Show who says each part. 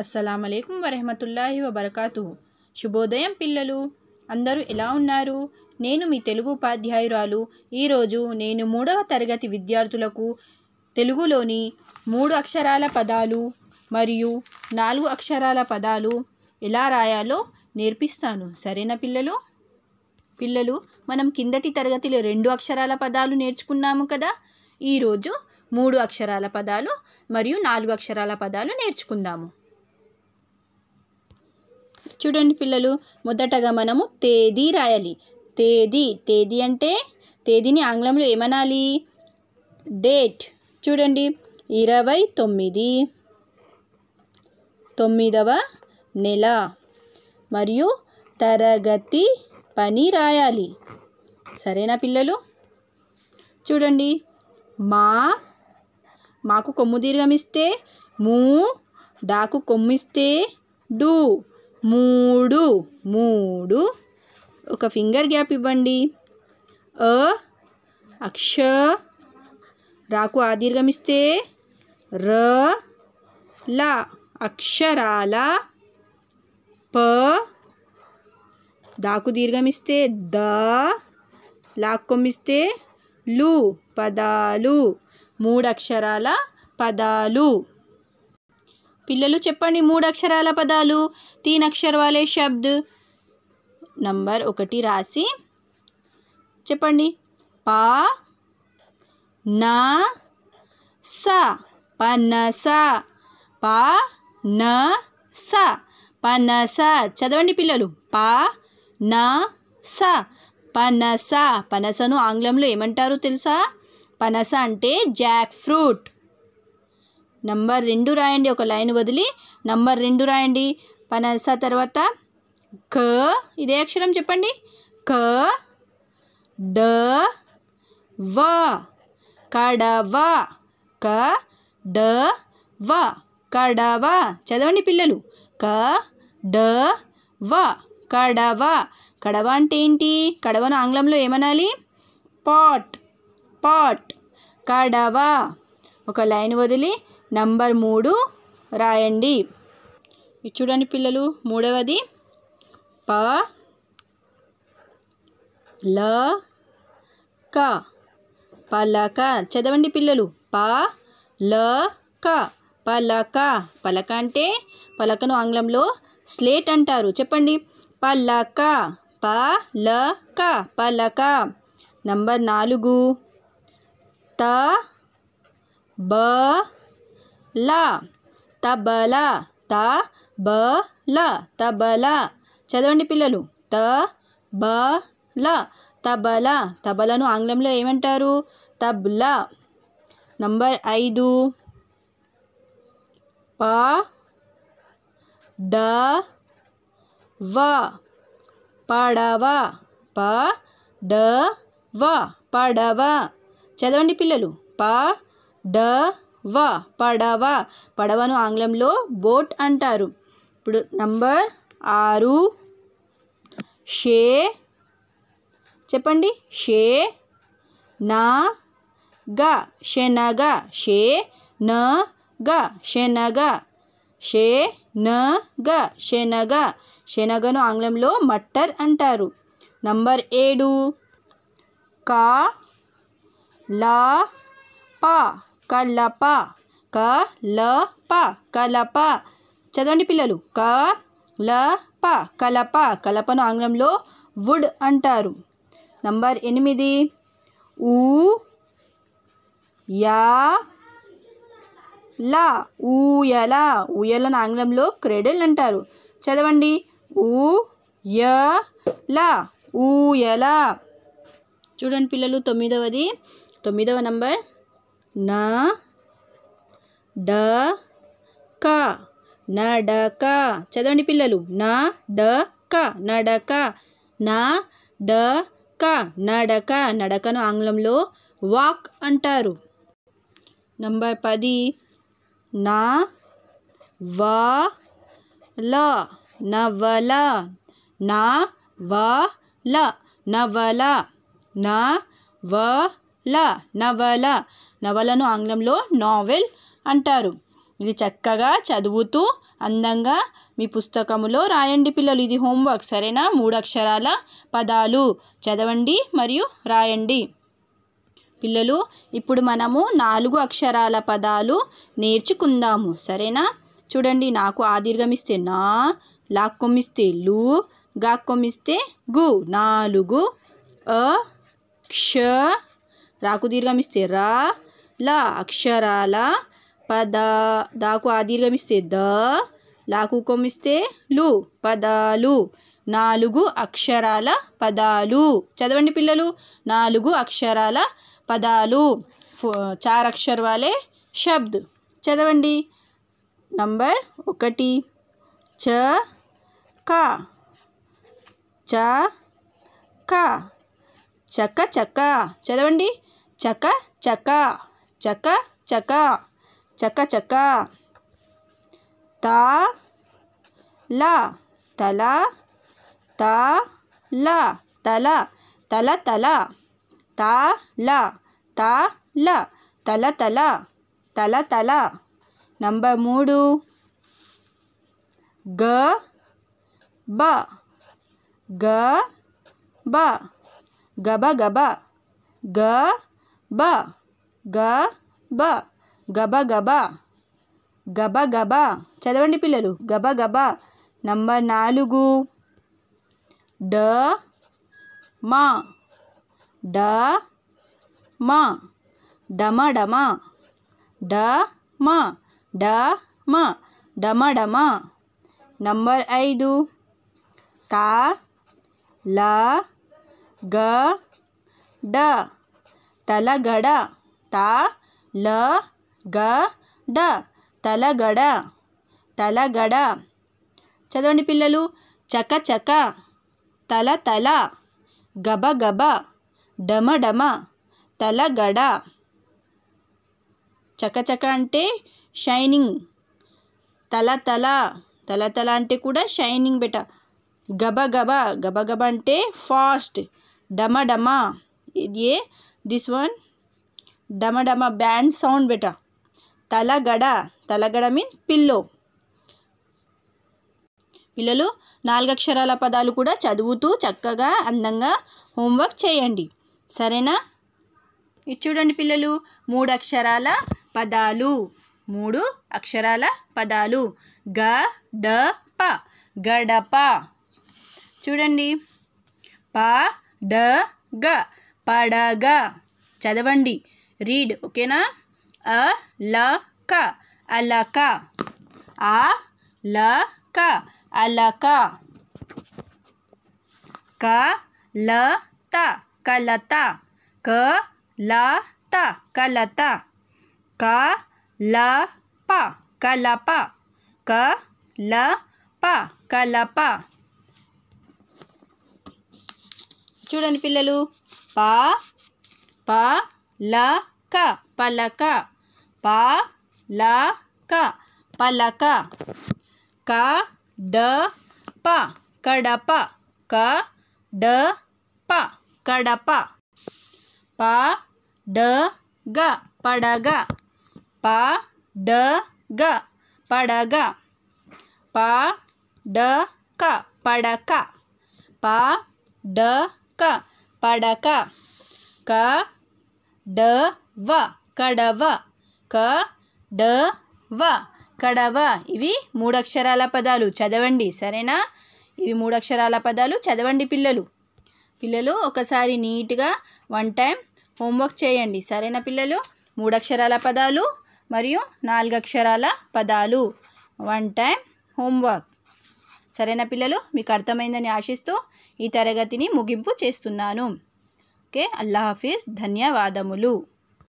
Speaker 1: అస్సలం అయికం వరహమతుల్లాహి వబర్కాతు శుభోదయం పిల్లలు అందరూ ఎలా ఉన్నారు నేను మీ తెలుగు ఉపాధ్యాయురాలు ఈరోజు నేను మూడవ తరగతి విద్యార్థులకు తెలుగులోని మూడు అక్షరాల పదాలు మరియు నాలుగు అక్షరాల పదాలు ఎలా రాయాలో నేర్పిస్తాను సరేనా పిల్లలు పిల్లలు మనం కిందటి తరగతిలో రెండు అక్షరాల పదాలు నేర్చుకున్నాము కదా ఈరోజు మూడు అక్షరాల పదాలు మరియు నాలుగు అక్షరాల పదాలు నేర్చుకుందాము చూడండి పిల్లలు మొదటగా మనము తేదీ రాయాలి తేదీ తేదీ అంటే తేదీని ఆంగ్లంలో ఏమనాలి డేట్ చూడండి ఇరవై తొమ్మిది తొమ్మిదవ నెల మరియు తరగతి పని రాయాలి సరేనా పిల్లలు చూడండి మా మాకు కొమ్ము దీర్ఘమిస్తే మూ దాకు కొమ్మిస్తే డూ మూడు మూడు ఒక ఫింగర్ గ్యాప్ ఇవ్వండి అ అక్ష రాకు ఆదీర్ఘమిస్తే ర ల అక్షరాల ప దాకు దీర్ఘమిస్తే ద లాక్కొమ్మిస్తే లు పదాలు మూడు అక్షరాల పదాలు పిల్లలు చెప్పండి మూడు అక్షరాల పదాలు తీన్ అక్షర్ వాలే శబ్ద్ నంబర్ ఒకటి రాసి చెప్పండి పా నా స పనస పా న స పనస చదవండి పిల్లలు పా న స పనస పనసను ఆంగ్లంలో ఏమంటారు తెలుసా పనస అంటే జాక్ ఫ్రూట్ నంబర్ రెండు రాయండి ఒక లైన్ వదిలి నంబర్ రెండు రాయండి పనస తర్వాత క ఇదే అక్షరం చెప్పండి క డ వ కడవ క డ వ కడవ చదవండి పిల్లలు క డ వ కడవ కడవ అంటే ఏంటి కడవను ఆంగ్లంలో ఏమనాలి పాట్ పాట్ కడవ ఒక లైన్ వదిలి నంబర్ మూడు రాయండి చూడండి పిల్లలు మూడవది ప ల క పలక చదవండి పిల్లలు ప ల క పలక పలక అంటే పలకను ఆంగ్లంలో స్లేట్ అంటారు చెప్పండి పలక ప ల క పలక నంబర్ నాలుగు త బ ల తబల త బ ల తబల చదవండి పిల్లలు త బ ల తబల తబలను ఆంగ్లంలో ఏమంటారు తబ్ల నంబర్ ఐదు ప ద వ పడవ ప డ వ పడవ చదవండి పిల్లలు ప డ వ పడవ పడవను ఆంగ్లంలో బోట్ అంటారు ఇప్పుడు నంబర్ ఆరు షే చెప్పండి షే నా గ షెనగ షే న గ షెనగ షే న గ శనగ శనగను ఆంగ్లంలో మట్టర్ అంటారు నంబర్ ఏడు కా లా పా కలప ప కలప చదవండి పిల్లలు క లప కలప కలపను ఆంగ్లంలో వుడ్ అంటారు నంబర్ ఎనిమిది ఊ యా లా ఊయల ఊయలను ఆంగ్లంలో క్రెడల్ అంటారు చదవండి ఊ య లా ఊయల చూడండి పిల్లలు తొమ్మిదవది తొమ్మిదవ నంబర్ నా డ క నడక చదవండి పిల్లలు నా డ క నడక నా డ క నడక నడకను ఆంగ్లంలో వాక్ అంటారు నంబర్ పది నా వా ల నవల నా వా ల నవల నా వ ల నవల నవలను ఆంగ్లంలో నావెల్ అంటారు ఇది చక్కగా చదువుతూ అందంగా మీ పుస్తకములో రాయండి పిల్లలు ఇది హోంవర్క్ సరేనా మూడు అక్షరాల పదాలు చదవండి మరియు రాయండి పిల్లలు ఇప్పుడు మనము నాలుగు అక్షరాల పదాలు నేర్చుకుందాము సరేనా చూడండి నాకు ఆదీర్ఘమిస్తే నా లాక్కొమ్మిస్తే లు గాక్కొమ్మిస్తే గు నాలుగు అ క్ష రాకు దీర్ఘమిస్తే రా ల అక్షరాల పద దాకు ఆదీర్ఘమిస్తే ద లాకు కొమ్మిస్తే లు పదాలు నాలుగు అక్షరాల పదాలు చదవండి పిల్లలు నాలుగు అక్షరాల పదాలు చార్ అక్షర్ వాలే శబ్ద్ చదవండి నంబర్ ఒకటి చ కా చ కా చక్క చక్క చదవండి చక చక్క Caka, caka. Caka, caka. Ta, la. Tala, ta, la. Tala, tala, tala. Ta, la. Ta, la. Tala, tala. Tala, tala. Nombor mudu. G, ba. G, ba. Gaba, gaba. G, ba. Gaba, gaba. గ బ గబ గబ గబ గబ చదవండి పిల్లలు గబ గబ నంబర్ నాలుగు డ మా డ మా డమ డమ డ మా డ మా డమ డమ నంబర్ ఐదు కా ల గ డ తలగడ త ల గ డ తలగడ తలగడ చదవండి పిల్లలు చక చక తల తల గబ గబ డమ డమ తలగడ చకచక అంటే షైనింగ్ తల తల తల తల అంటే కూడా షైనింగ్ బెట గబ గబ గబ గబ అంటే ఫాస్ట్ డమ డమ ఏ దిస్ వన్ డమడమ బ్యాండ్ సౌండ్ బెట తలగడ తలగడ మీన్ పిల్లో పిల్లలు నాలుగు అక్షరాల పదాలు కూడా చదువుతూ చక్కగా అందంగా హోంవర్క్ చేయండి సరేనా ఇది చూడండి పిల్లలు మూడు అక్షరాల పదాలు మూడు అక్షరాల పదాలు గ డ ప గడప చూడండి ప డ గ పడగ చదవండి read okay na a la ka alaka a la ka alaka ka la ta kalata ka la ta kalata ka la pa kalapa ka la pa kalapa చూడండి పిల్లలు పా పా लक पलक प लक पलक क ड प कड़प क ड प कड़प प ड ग पड़ग प ड ग पड़ग प ड क पड़क प ड क पड़क क డ వ కడవ క డ వ కడవ ఇవి మూడక్షరాల పదాలు చదవండి సరేనా ఇవి మూడక్షరాల పదాలు చదవండి పిల్లలు పిల్లలు ఒకసారి నీట్గా వన్ టైం హోంవర్క్ చేయండి సరేనా పిల్లలు మూడక్షరాల పదాలు మరియు నాలుగక్షరాల పదాలు వన్ టైం హోంవర్క్ సరేనా పిల్లలు మీకు అర్థమైందని ఆశిస్తూ ఈ తరగతిని ముగింపు చేస్తున్నాను ఓకే అల్లా హాఫీజ్ ధన్యవాదములు